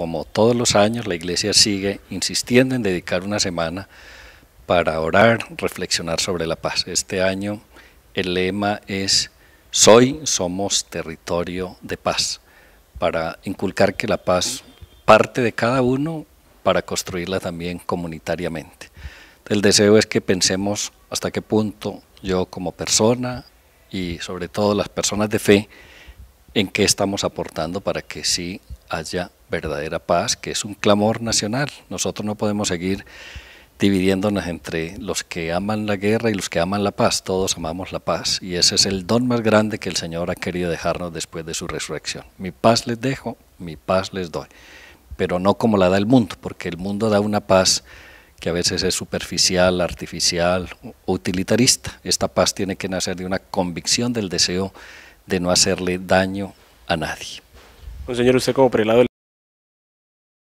como todos los años, la iglesia sigue insistiendo en dedicar una semana para orar, reflexionar sobre la paz. Este año el lema es Soy, somos territorio de paz, para inculcar que la paz parte de cada uno para construirla también comunitariamente. El deseo es que pensemos hasta qué punto yo como persona y sobre todo las personas de fe, en qué estamos aportando para que sí haya verdadera paz, que es un clamor nacional. Nosotros no podemos seguir dividiéndonos entre los que aman la guerra y los que aman la paz. Todos amamos la paz y ese es el don más grande que el Señor ha querido dejarnos después de su resurrección. Mi paz les dejo, mi paz les doy, pero no como la da el mundo, porque el mundo da una paz que a veces es superficial, artificial, utilitarista. Esta paz tiene que nacer de una convicción del deseo de no hacerle daño a nadie. usted como prelado